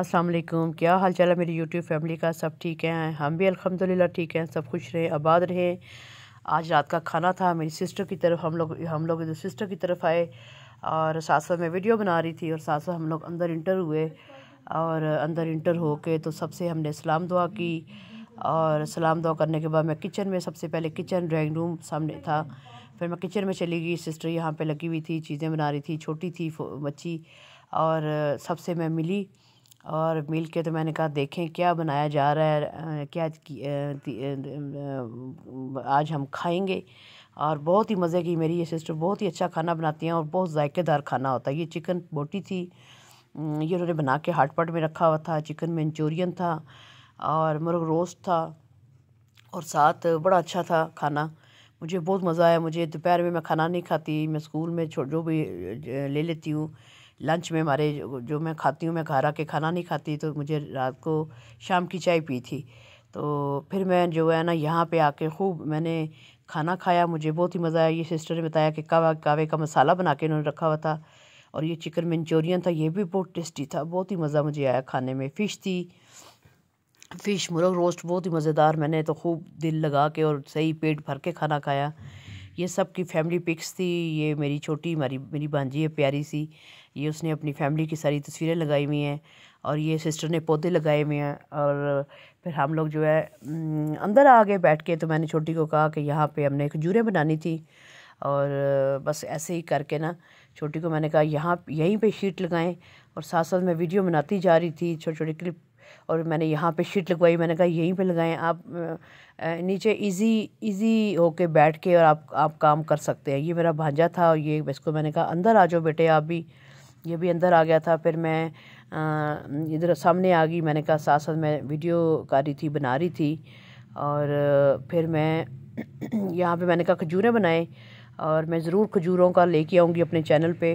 अस्सलाम वालेकुम क्या हाल चाल है मेरी यूट्यूब फैमिली का सब ठीक हैं हम भी अल्हम्दुलिल्लाह ठीक हैं सब खुश रहें आबाद रहें आज रात का खाना था मेरी सिस्टर की तरफ हम लोग हम लोग सिस्टर की तरफ आए और साथ में वीडियो बना रही थी और साथ साथ हम लोग अंदर इंटर हुए और अंदर इंटर हो के तो सबसे हमने सलाम दुआ की और सलाम दुआ करने के बाद मैं किचन में सबसे पहले किचन ड्राइंग रूम सामने था फिर मैं किचन में चली गई सिस्टर यहाँ पर लगी हुई थी चीज़ें बना रही थी छोटी थी बच्ची और सबसे मैं मिली और मिल के तो मैंने कहा देखें क्या बनाया जा रहा है क्या आज हम खाएंगे और बहुत ही मज़े की मेरी ये सिस्टर बहुत ही अच्छा खाना बनाती हैं और बहुत ज़ायकेदार खाना होता है ये चिकन बोटी थी ये उन्होंने बना के हाटपट में रखा हुआ था चिकन मंचूरियन था और मुर्ग रोस्ट था और साथ बड़ा अच्छा था खाना मुझे बहुत मज़ा आया मुझे दोपहर में मैं खाना नहीं खाती मैं स्कूल में जो भी ले लेती हूँ लंच में हमारे जो मैं खाती हूँ मैं घर आके खाना नहीं खाती तो मुझे रात को शाम की चाय पी थी तो फिर मैं जो है ना यहाँ पे आके खूब मैंने खाना खाया मुझे बहुत ही मज़ा आया ये सिस्टर ने बताया कि कावा कावे का मसाला बना के इन्होंने रखा हुआ था और ये चिकन मंचूरियन था ये भी बहुत टेस्टी था बहुत ही मज़ा मुझे आया खाने में फ़िश थी फ़िश मुर्ग रोस्ट बहुत ही मज़ेदार मैंने तो खूब दिल लगा के और सही पेट भर के खाना खाया ये सब की फैमिली पिक्स थी ये मेरी छोटी हमारी मेरी भांजी है प्यारी सी ये उसने अपनी फैमिली की सारी तस्वीरें लगाई हुई हैं और ये सिस्टर ने पौधे लगाए हुए हैं और फिर हम लोग जो है अंदर आ गए बैठ के तो मैंने छोटी को कहा कि यहाँ पे हमने खजूरें बनानी थी और बस ऐसे ही करके ना छोटी को मैंने कहा यहाँ यहीं पे शीट लगाएं और साथ साथ मैं वीडियो बनाती जा रही थी छोटे छोटे क्लिप और मैंने यहाँ पे शीट लगवाई मैंने कहा यहीं पे लगाएं आप नीचे इजी इजी होके बैठ के और आप आप काम कर सकते हैं ये मेरा भांजा था और ये इसको मैंने कहा अंदर आ जाओ बेटे आप भी ये भी अंदर आ गया था फिर मैं इधर सामने आ गई मैंने कहा साथ साथ मैं वीडियो कर रही थी बना रही थी और फिर मैं यहाँ पे मैंने कहा खजूरें बनाए और मैं ज़रूर खजूरों का लेके आऊँगी अपने चैनल पे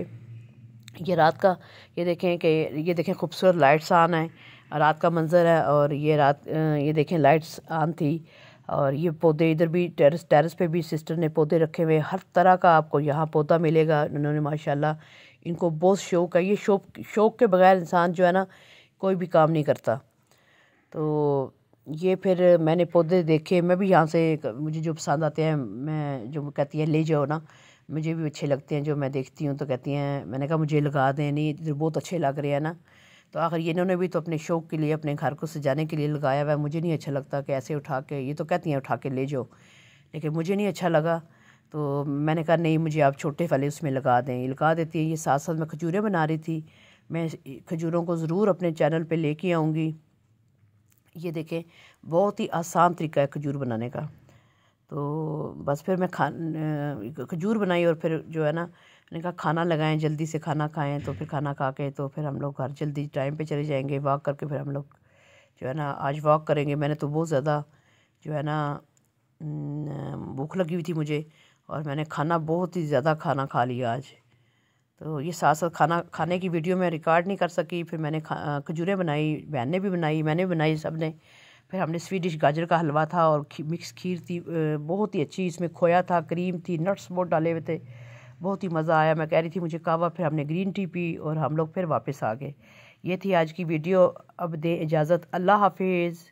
ये रात का ये देखें कि ये देखें खूबसूरत लाइट्स आना है रात का मंजर है और ये रात ये देखें लाइट्स आन थी और ये पौधे इधर भी टेरेस टेरेस पे भी सिस्टर ने पौधे रखे हुए हर तरह का आपको यहाँ पौधा मिलेगा उन्होंने माशाल्लाह इनको बहुत शौक है ये शौक शौक के बगैर इंसान जो है ना कोई भी काम नहीं करता तो ये फिर मैंने पौधे देखे मैं भी यहाँ से मुझे जो पसंद आते हैं मैं जो कहती है ले जाओ ना मुझे भी अच्छे लगते हैं जो मैं देखती हूँ तो कहती हैं मैंने कहा मुझे लगा दें नहीं बहुत अच्छे लग रहे हैं ना तो आखिर इन्होंने भी तो अपने शौक के लिए अपने घर को सजाने के लिए लगाया हुआ है मुझे नहीं अच्छा लगता कि ऐसे उठा के ये तो कहती हैं उठा के ले जाओ लेकिन मुझे नहीं अच्छा लगा तो मैंने कहा नहीं मुझे आप छोटे वाले उसमें लगा दें लगा देती हैं ये साथ साथ मैं खजूरें बना रही थी मैं खजूरों को ज़रूर अपने चैनल पर ले आऊँगी ये देखें बहुत ही आसान तरीका है खजूर बनाने का तो बस फिर मैं खा खजूर बनाई और फिर जो है ना मैंने कहा खाना लगाएं जल्दी से खाना खाएं तो फिर खाना खा के तो फिर हम लोग घर जल्दी टाइम पे चले जाएंगे वॉक करके फिर हम लोग जो है ना आज वॉक करेंगे मैंने तो बहुत ज़्यादा जो है ना भूख लगी हुई थी मुझे और मैंने खाना बहुत ही ज़्यादा खाना खा लिया आज तो ये साथ साथ खाना खाने की वीडियो मैं रिकॉर्ड नहीं कर सकी फिर मैंने खजूरें बनाई बहन ने भी बनाई मैंने भी बनाई सब ने फिर हमने स्वीट डिश गाजर का हलवा था और खी, मिक्स खीर थी बहुत ही अच्छी इसमें खोया था क्रीम थी नट्स बहुत डाले हुए थे बहुत ही मज़ा आया मैं कह रही थी मुझे कावा फिर हमने ग्रीन टी पी और हम लोग फिर वापस आ गए ये थी आज की वीडियो अब दे इजाज़त अल्लाह हाफिज़